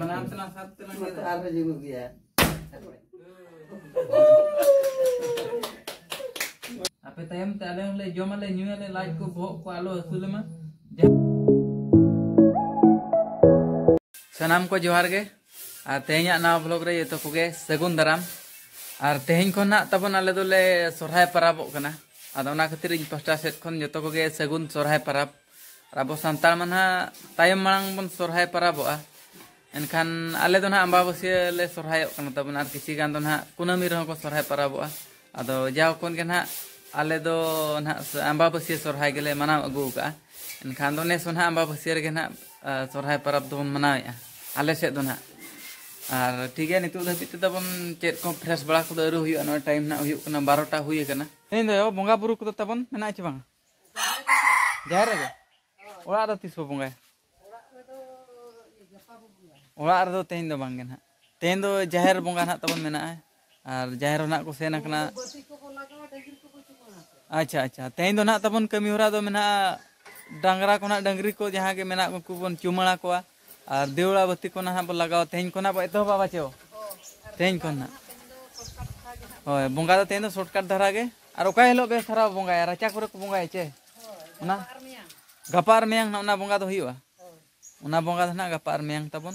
बनातना साथ मत आ रहे हो गया ᱟᱯᱮ ᱛᱟᱭᱚᱢ ᱛᱮ ᱟᱞᱮ ᱦᱚᱸᱞᱮ ᱡᱚᱢᱟᱞᱮ ᱧᱩᱭᱟᱞᱮ ᱞᱟᱡ ᱠᱚ ᱵᱚᱦᱚᱜ ᱠᱚ ᱟᱞᱚ ᱦᱟᱹᱥᱩᱞᱮ ᱢᱟ ᱥᱟᱱᱟᱢ ᱠᱚ ᱡᱚᱦᱟᱨ ᱜᱮ ᱟᱨ ᱛᱮᱦᱮᱧᱟᱜ ᱱᱟᱣᱟ ᱵᱞᱚᱜ ᱨᱮ ᱡᱚᱛᱚ ᱠᱚᱜᱮ ᱥᱟᱹᱜᱩᱱ ᱫᱟᱨᱟᱢ ᱟᱨ ᱛᱮᱦᱮᱧ ᱠᱷᱚᱱ ᱱᱟᱜ ᱛᱟᱵᱚᱱ ᱟᱞᱮ ᱫᱚᱞᱮ ᱥᱚᱨᱦᱟᱭ ᱯᱟᱨᱟᱵᱚᱜ ᱠᱟᱱᱟ ᱟᱫᱚ ᱚᱱᱟ ᱠᱷᱟᱹᱛᱤᱨ ᱤᱧ ᱯᱟᱥᱴᱟ ᱥᱮᱫ ᱠᱷᱚᱱ ᱡᱚᱛᱚ ᱠᱚᱜᱮ ᱥᱟᱹᱜᱩᱱ ᱥᱚᱨᱦᱟᱭ ᱯᱟᱨᱟᱵᱽ ᱟᱵᱚ ᱥᱟᱱᱛᱟᱲ ᱢᱟ ᱱᱟᱦᱟᱜ ᱛᱟᱭᱚᱢ ᱢᱟᱲᱟᱝ ᱵᱚᱱ ᱥᱚᱨᱦᱟᱭ ᱯᱟᱨᱟᱵᱚᱜᱼᱟ एनखान आले तो ना अम्बाबसिया ले सरहाय और किसी गान ना कुनमी रहो को सरहाय परबो अदो जाओ के ना आले तो ना अम्बाबसिया सरहाय गेले मनाव अगु एनखान दो ने सोना अम्बाबसिया रे ना सरहाय परब तो मनावे आले से ना और ठीक है नितुद धाबि तब चेक को फ्रेश बड़ा को अरु हुयो ना टाइम ना हुयो बारोटा 12टा हुयो बंगा बुरु को तब मे छ जहाँ तीस ओड़ा बंगा ᱚᱲᱟᱜ ᱨᱮᱫᱚ ᱛᱮᱦᱮᱧ जाहिर ᱵᱟᱝᱜᱮ ᱱᱟᱦᱟᱜ ᱛᱮᱦᱮᱧ ᱫᱚ ᱡᱟᱦᱮᱨ ᱵᱚᱸᱜᱟ अच्छा अच्छा तेन दो ना कमी हर डरा को डरी को जहाँ उनको बन चुमड़ा को और देवड़ा बती को ना बो लगा तेन को ना तो बाबा चो तेन को ना बंगा दो तेन दो शॉर्टकट और अका हिल बेस धरा बंगा यार को बंगा चे गपार मेंग ना बंगा तो हुआ बंगा दो ना गपार मेंग तबन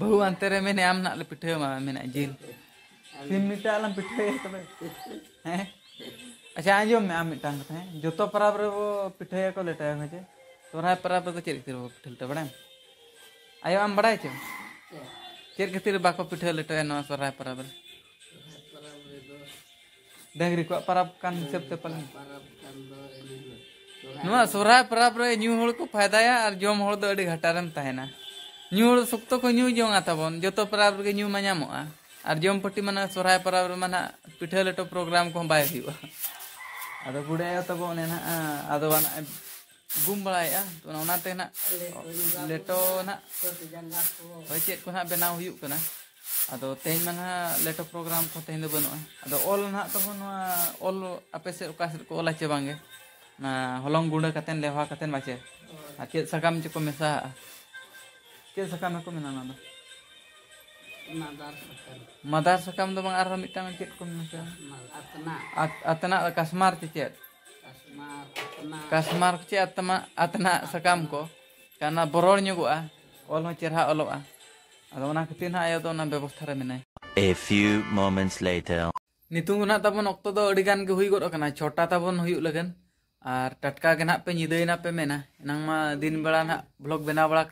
बहु अंतर में ने आम पिठे में ना आलम पिठे तबे तो हैं अच्छा आज मैं आम मिटा कथा जो तो पराब रे वो पिठे को लेटा है मुझे तो रहा पराब को तो चेक तेरे वो पिठे लेटा बड़ा आयो आम बड़ा है चल चेक के तेरे बाको पिठे लेटा है ना सो रहा पराब रे डंगरी को पराब कान हिसाब से तो पलन नवा सोहराय पराब रे न्यू होड़ को फायदा है और जो होड़ दो अड़ी घटारम सक्त को जोताबन जो पारे और जो पट्टी मैं सरह पार पिठ लटो प्रोग्राम को बुढ़ाया अब गुम बड़ाते ना लटो ना चेक को बना होना अब तेज में ना लटो प्रोग्राम को तेज तो बनू अब ओल ना तब ओल आपे सर को ओला चे बा हलंग गुड़ा लेवा चे चेक साम मेसा Kaya sa kamay ko minanada? Madar sa kamay. Madar sa kamay doon ang aramit naman kit ko minanada? Atena. kasmar ti Kasmar, atena. Kasmar ko ti atema, atena sa Karena boror niyo ah. Walang chirha ulo ah. Ato na kitin ha ayaw doon ang bebustara A few moments later. Nitung na tapon okto do odigan ke hui goro kana chota tapon hui ulagan. আর টাটকা গেনা pay নিদেনা pay মেনা নাং মা দিন বড়া না blog বেনা বড়া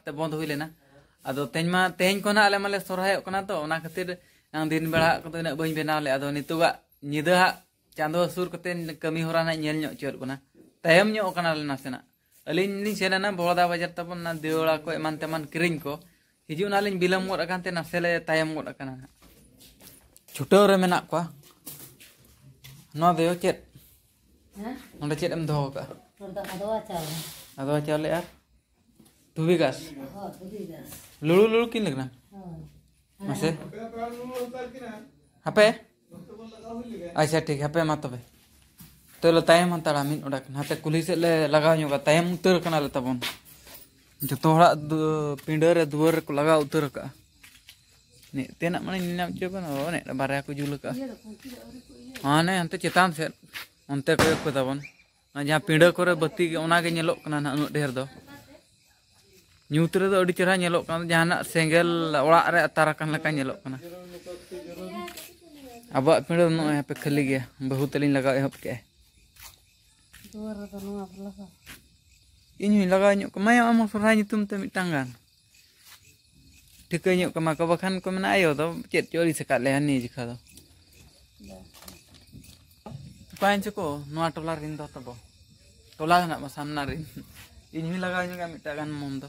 ᱟᱫᱚ ᱛᱮᱦᱮᱧ ᱢᱟ ᱛᱮᱦᱮᱧ ᱠᱚ ᱱᱟᱜ ᱟᱞᱮ ᱢᱟᱞᱮ ᱥᱚᱨᱦᱟᱭᱚᱜ ᱠᱟᱱᱟ ᱛᱚ ᱚᱱᱟ ᱠᱷᱟᱹᱛᱤᱨ ᱫᱤᱱ ᱵᱮᱲᱟ ᱠᱚᱫᱚ ᱤᱱᱟᱹᱜ ᱵᱟᱹᱧ ᱵᱮᱱᱟᱣ ᱞᱮᱫᱼᱟ ᱟᱫᱚ ᱱᱤᱛᱚᱜᱟᱜ ᱧᱤᱫᱟᱹ ᱦᱟᱸᱜ ᱪᱟᱸᱫᱚ ᱦᱟᱹᱥᱩᱨ ᱠᱟᱛᱮ ᱠᱟᱹᱢᱤ ᱦᱚᱨᱟ ᱱᱟᱜ ᱧᱮᱞ ᱧᱚᱜ ᱦᱚᱪᱚᱭᱮᱫ ᱵᱚᱱᱟ ᱛᱟᱭᱚᱢ ᱧᱚᱜ ᱠᱟᱱᱟᱞᱮ ᱱᱟᱥᱮᱱᱟᱜ ᱟᱹᱞᱤᱧ ᱞᱤᱧ ᱥᱮᱱ ᱮᱱᱟ ᱵᱚᱲᱫᱟ ᱵᱟᱡᱟᱨ ᱛᱟᱵᱚᱱ ᱚᱱᱟ ᱫᱮᱣᱲᱟ ᱠᱚ ᱮᱢᱟᱱ ᱛᱮᱢᱟᱱ ᱠᱤᱨᱤᱧ ᱠᱚ ᱦᱤᱡᱩᱜ ᱱᱟᱞᱤᱧ ᱵᱤᱞᱚᱢ ᱜᱚᱫ ᱟᱠᱟᱱ ᱛᱮ ᱱᱟᱥᱮᱞᱮ ᱛᱟᱭᱚᱢ ᱜᱚᱫ ᱟᱠᱟᱱᱟ ᱪᱷᱩᱴᱟᱹᱣ ᱨᱮ ᱢᱮᱱᱟᱜ ᱠᱚᱣᱟ ᱱᱚᱣᱟ ᱫᱚ ᱪᱮᱫ ᱱᱚᱰᱮ ᱪᱮᱫ ᱮᱢ ᱫᱚᱦᱚ ᱟᱠᱟᱜᱼᱟ ᱟᱫᱚᱣᱟ ᱪᱟᱣᱞᱮ ᱟᱫᱚᱣᱟ ᱪᱟᱣᱞᱮ ᱟᱨ ᱫᱷᱩᱵᱤ ᱜᱷᱟᱥ ᱦᱚᱸ ᱫᱷᱩᱵᱤ ᱜᱷᱟᱥ लुड़ू लुड़ू किन लग रहा मसे हाँ अच्छा ठीक हापे तब तबे तो, तो लो तायम हंताड़ा मिन उड़ाक हाते कुली से ले लगा न्योगा तायम उतर कना ले तबन रे को लगा उतर का ने तेना माने निना बारे को जुल का हां ने हंते तो चेतान से तो को हाँ, को तबन जहाँ पिंड को बत्ती ओना के नेलो ना ढेर दो nyutre do di cerah nyelok kan jahana senggel orak re atarakan laka nyelok kan abo apindu no ya pe khali gaya bahu telin laga ya hap kaya inyu laga nyok kemaya amo surah nyutum temi tanggan dekanyok kema kebakan kemena ayo to cet joli sekat lehan ni jika to Pain cuko nuwa tolar rindo tobo tolar na rin. narin inyu laga nyok kami tagan mom to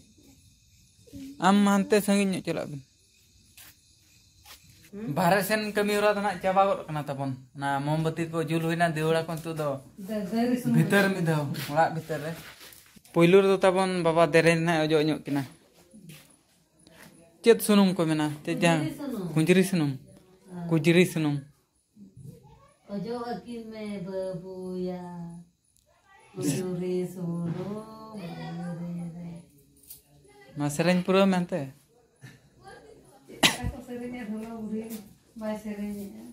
amante Barat sen kami urat nak coba kok kena telepon. Nah, mau betit kok juluhin nanti urat kon tuh doh. Bitter mida, mulak bitter deh. Poilur tuh telepon bapak deren nih ojo nyok kena. Cet sunum kok mina, cet jang. Kunciri sunum, kunciri ah. sunum. Ojo akim me babu ya. Kunciri sunum. Mas sering pura mente. Aku seringnya dulu urin, mas seringnya.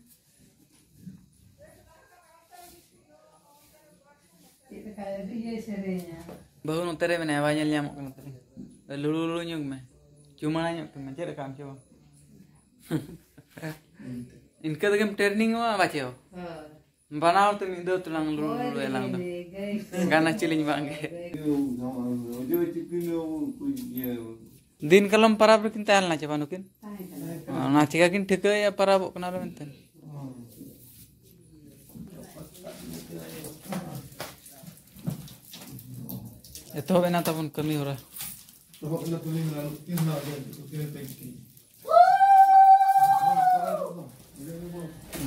Itu kayak dia seringnya. Bahu nutere mana awalnya lihat mau nutere. Lulu lulu nyung me. Cuma nanya ke macam rekam coba. Inka tuh kan training apa baca? Banal tuh mindo tulang lu oh, lu iya, elang iya, tuh. Iya, Karena ciling bangke. Din kalau para kin tel na coba nukin. Nah cika kin ya para kenal menten. Itu benar tahun kami ora.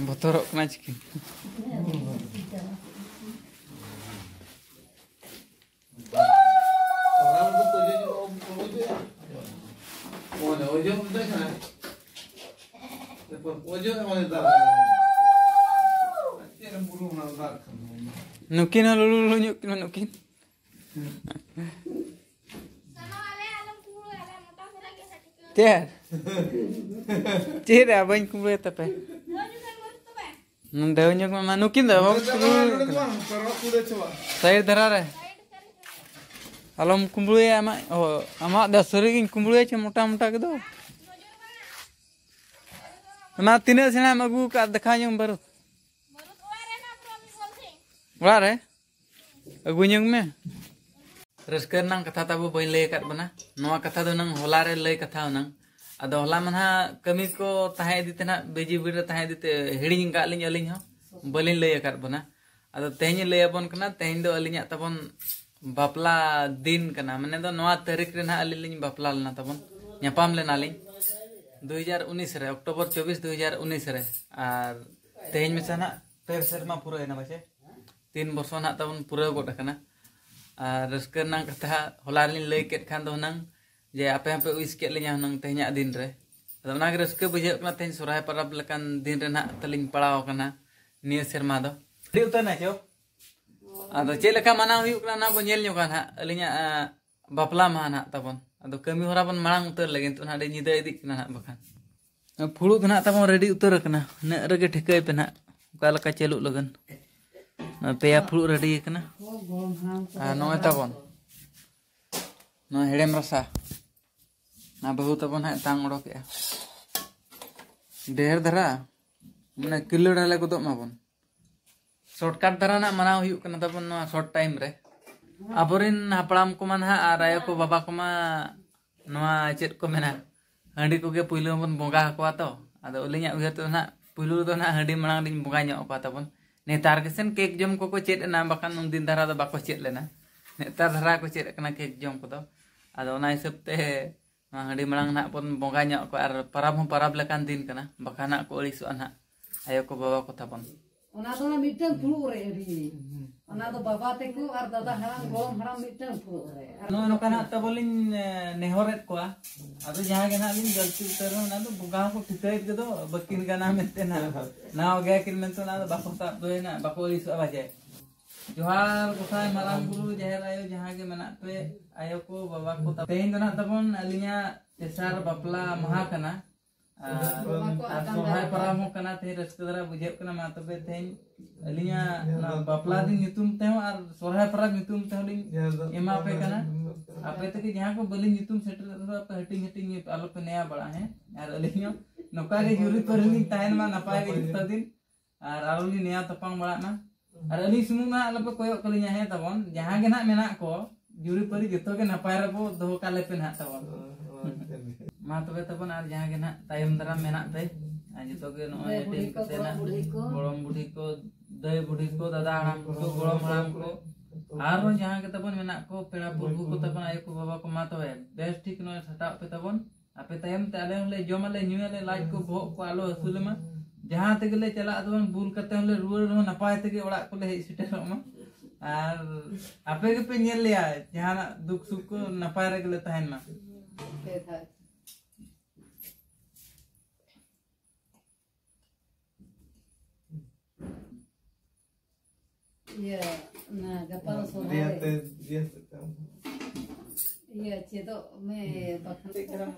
Botorok majikan. Nukin halo lulu nyukin nukin. Tiar. Cira banyak kumpulan apa? Daunnya kan mana nukin dah, bawa Saya darah Alam kumpul ya ama, oh ama dasuri kan kumpul ya cuma muta muta gitu. Nah tiga sih nama gue kat dekanya baru. Ular ya? Agunyang me. Terus kenang kata tabu boleh lekat bana. Nawa kata tu nang holar lay kata nang. अदो हला मना कमी को तहदीते ना busy Bir तहदीते हिड़ी का अली बलिन लय कर बोना अदो तेज लैबन तेज दो अली बापला दिन का माने दो तारीख रहा अली बापला लेना तब नपाम लेना दुहजार उन्नीस रे चौबीस दुहजार उन्नीस रे और तेज में ना पे सेमा पूरा ना बचे तीन वर्ष ना तब पूरा गोट और रस्कर कथा होला लिन लय के Khan je apa yang perlu isket lenyah nang tehnya din re atau nang kira suka bujuk kena teh surah ya para belakang din re nak teling pada wakana nia serma do dia utan aja atau cek leka mana wiu kena nang bonyel nyu kana lenyah uh, eh, bapla mana tabon atau kami harapan malang utar lagi itu nade nyida edik kena nak bakan eh, Pulu kena tamu ready utur kena na rege teka ipe na kala kacelu lagan na pea ya pulu ready kena oh, na ah, nong etabon Nah, helm rasah. ना बहू तब ना टांग उड़ो के ढेर धरा मैंने किलो डाले को दम धारा ना मना हुई करना तब ना टाइम रे अबोरिन हपड़ाम को ना और आयो को बाबा को चेक को मेना हंडी को के पहले बन बोंगा तो अदो उलिया उहर ना पहले तो ना हंडी मणांग दिन बोंगा न्यो पा नेतार के सन केक जम को को बाखान उन दिन धारा तो बाको चेत लेना नेतार धारा को चेक केक जम को हिसाब से Nah, di malang nak pun bongkanya aku ar para mu para belakang din kena, bahkan nak ko uli suan Ayo aku bawa aku tapon. Ona ya eh, ah. tuh na mitang pulu re di. Ona tuh baba te ko ar dada harang golom harang mitang pulu re. No no kana ta bolin nehoret kuah, Atau jangan jaha kana lin galti utar na tuh buka aku titai itu do bakin kena mette na. Na oke gaya kin men to na to bako do na bako uli su aja. जोहार कथा मारम गुरु जहर आयो जहाँ के मना पे आयो को बाबा को तेन तो ना तबन अलिया तेसार बापला महा कना सहाय पराम हो कना ते रस्क बुझे कना मातो पे तेन अलिया बापला दिन नितुम ते हो आर सहाय पराम नितुम ते हो लिंग एमा पे कना आपे तक जहाँ को बलिंग नितुम सेटर तो आप हटिंग हटिंग आलोक नया बड़ा है यार आर आलोली नया तपांग बड़ा ना और अली सुमू ना अलपे कोयक कलिया है तबन जहां ना मेना को जुरी परी जतो के नपाय रबो पे ना तबन मा तबे तबन जहां ना तायम दरा मेना आ जतो के नो ना बुढ़ी को दय बुढ़ी को दादा हराम को को जहां के तबन मेना को पेड़ा को तबन को बाबा को मा तबे ठीक नो पे तबन आपे तायम ते आले ले जोमले को को आलो हसुले मा जहाँ तेल चला बुल करते हम रुआ नपाय सेटर और आपे पे जहाँ दुख सुख को नपाय रेलेमा ये ना ये ये तो मैं पखन के तरह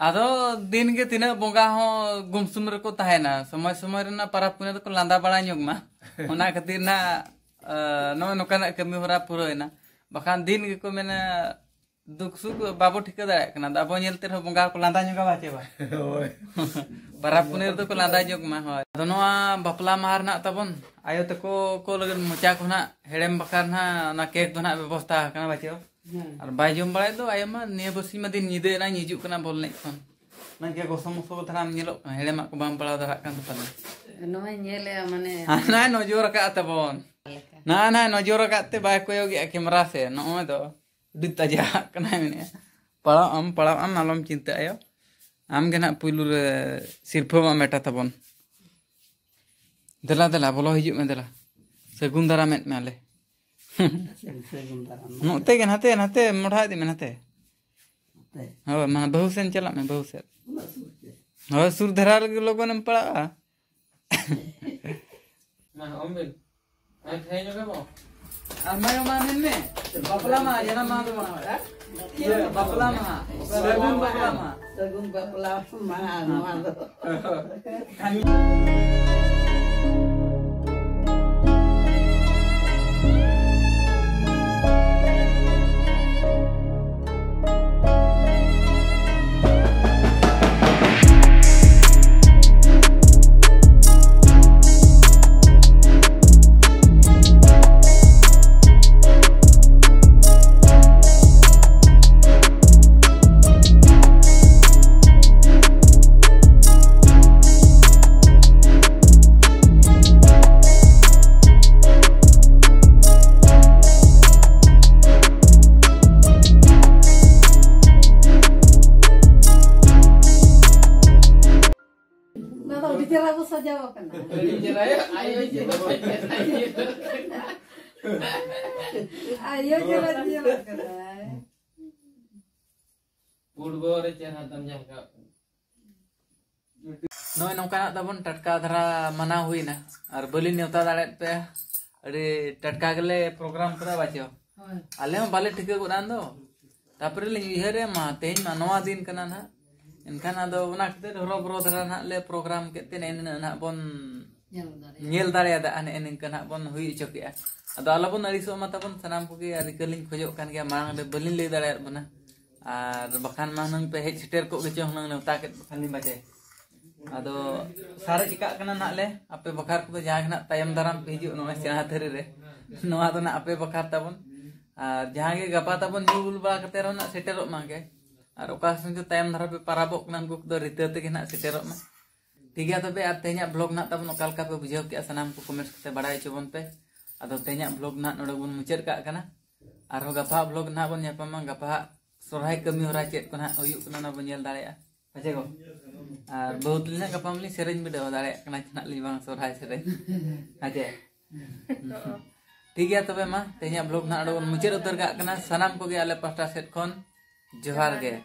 ado din ke tina bunga ho gumsum reko tahe na samay samay rena para punya toko landa pala nyok ma ona ketir eh, na no no kana kemi hora puro ena bahkan din ke kome na duksuk babo tika dae kana dabo nyel ter ho bunga ko landa nyok ma ceba para punya toko landa nyok ma ho ado noa bapla mahar na tabon ayo toko ko lagan mucha ko na helem bakar na na kek dona bebos ta kana ba और बाय जम बड़ा तो आयमा निया बसी मदी नीदे ना निजु कना बोलने खन ना के गोसम सो थाना हेड़े मा को बाम पड़ा दरा माने ना नजर का तबन ना ना नजर का ते बाय कैमरा से नोय तो दिता जा पड़ा पड़ा हम चिंता आयो आम के ना पुलु रे सिरफो मा मेटा तबन दला दला बोलो हिजु में दला सगुन दरा में माले ᱱᱚᱛᱮ ᱜᱮ ᱱᱟᱛᱮ ᱱᱟᱛᱮ ᱢᱚᱲᱦᱟ ᱤᱫᱤ ᱢᱮ ᱱᱟᱛᱮ ᱦᱳᱭ ᱢᱟ ᱵᱟᱹᱦᱩ ᱥᱮᱱ ᱪᱟᱞᱟᱜ ᱢᱮ ᱵᱟᱹᱦᱩ ᱥᱮᱫ ᱦᱳᱭ ᱥᱩᱨ ᱫᱷᱟᱨᱟ ᱨᱮᱜᱮ ᱞᱚᱜᱚᱱᱮᱢ ᱯᱟᱲᱟᱜᱼᱟ ᱢᱟ ᱚᱢᱵᱤᱞ ᱟᱨ ᱛᱷᱟᱭ ᱧᱚᱜ ᱢᱮ ᱟᱨ ᱢᱟᱭ ᱢᱟ ᱢᱮᱱ ᱢᱮ ᱵᱟᱯᱞᱟ ᱢᱟ ᱡᱟᱱᱟᱢ ᱢᱟ ᱫᱚ ᱵᱟᱝ ᱵᱟᱯᱞᱟ ᱢᱟ ᱥᱟᱹᱜᱩᱱ ᱵᱟᱯᱞᱟ ᱢᱟ ᱥᱟᱹᱜᱩᱱ ᱵᱟᱯᱞᱟ ᱢᱟ ᱱᱚᱣᱟ ᱫᱚ तो टका टटका धारा मना हुईना बलि नेवता दड़ेपे टटका गे प्रोग्राम कर बाचो आल बाले ठिकन तपर उहरे तेज दिन का ना इनखान अब खातर हर बर धारा ना प्रोग्राम के हैं बन ᱧᱮᱞ ᱫᱟᱲᱮᱭᱟᱫᱟ ᱟᱱᱮ ᱱᱤᱝᱠᱟᱹ ᱱᱟᱜ ᱵᱚᱱ ᱦᱩᱭ ᱦᱚᱪᱚ ᱠᱮᱜᱼᱟ ᱟᱫᱚ ᱟᱞᱚᱵᱚᱱ ᱟᱹᱲᱤᱥᱚᱜ ᱢᱟ ᱛᱟᱵᱚᱱ ᱥᱟᱱᱟᱢ ᱠᱚᱜᱮ ᱟᱹᱨᱤᱠᱟᱹᱞᱤᱧ ᱠᱷᱚᱡᱚᱜ ᱠᱟᱱ ᱜᱮᱭᱟ ᱢᱟᱲᱟᱝ ᱨᱮ ᱵᱟᱹᱞᱤᱧ ᱞᱟᱹᱭ ᱫᱟᱲᱮᱭᱟᱜ ᱵᱚᱱᱟ ᱟᱨ ᱵᱟᱠᱷᱟᱱ ᱢᱟ ᱦᱩᱱᱟᱹᱝ ᱯᱮ ᱦᱮᱡ ᱥᱮᱴᱮᱨ ᱠᱚᱜ ᱜᱮᱪᱚ ᱦᱩᱱᱟᱹᱝ ᱱᱮᱣᱛᱟ ᱠᱮᱫ ᱵᱟᱠᱷᱟᱱ ᱞᱤᱧ ᱵᱟᱡᱮ ᱟᱫᱚ ᱥᱟᱨᱮᱡ ᱪᱤᱠᱟᱜ ᱠᱟᱱᱟ ᱱᱟᱜ ᱞᱮ ᱟᱯᱮ ᱵᱟᱠᱷᱟᱨ ᱠᱚᱫᱚ ᱡᱟᱦᱟᱸ ᱜᱮ ᱱᱟᱜ ᱛᱟᱭᱚᱢ ᱫᱟᱨᱟᱢ ᱯᱮ ᱦᱤᱡᱩᱜ ᱱᱚᱜᱼᱚᱭ ᱥᱮᱬᱟ ᱛᱷᱟᱹᱨᱤ ᱨᱮ ᱱᱚᱣᱟ ᱫᱚ ᱱᱟᱜ ᱟᱯᱮ ᱵᱟᱠᱷᱟᱨ ᱛᱟᱵᱚᱱ ᱟᱨ ᱡᱟᱦᱟᱸ ᱜᱮ ᱜᱟᱯᱟ ᱛᱟᱵᱚᱱ ᱧᱩ ᱵᱟᱲᱟ ᱠᱟᱛᱮ ᱨᱮᱦᱚᱸ ᱱᱟᱜ ᱥᱮᱴᱮᱨᱚᱜ ᱢᱟᱜᱮ ᱟᱨ ᱚᱠᱟ ᱥᱚᱢᱚᱭ ᱛᱟᱭᱚᱢ ᱫᱷᱟᱨᱟ ᱯᱮ ᱯᱟᱨᱟᱵᱚᱜ ᱠᱟᱱᱟ ᱩᱱᱠᱩ ᱠᱚᱫᱚ ᱨᱤᱛᱟᱹ ᱛᱮᱜᱮ ᱱᱟᱜ ᱥᱮᱴᱮᱨᱚᱜ ᱢᱟ ठीक है तब तेज ब्लग ना तब का पे बुझे क्या सामना को कमेंट्स बड़ा चोबन पे अब तेज ब्लग ना नोड़ बन मुचाद का और गपा ब्लग ना बनपा गपा सरह कमी हो चेक को ना होना बन दाचे को और बहुत गपा से बिडो दाखिल सरह से हाचे ठीक है तब तेज ब्लग ना नोड़ बन मुचाद उतर का सामान को पाटा सेहारे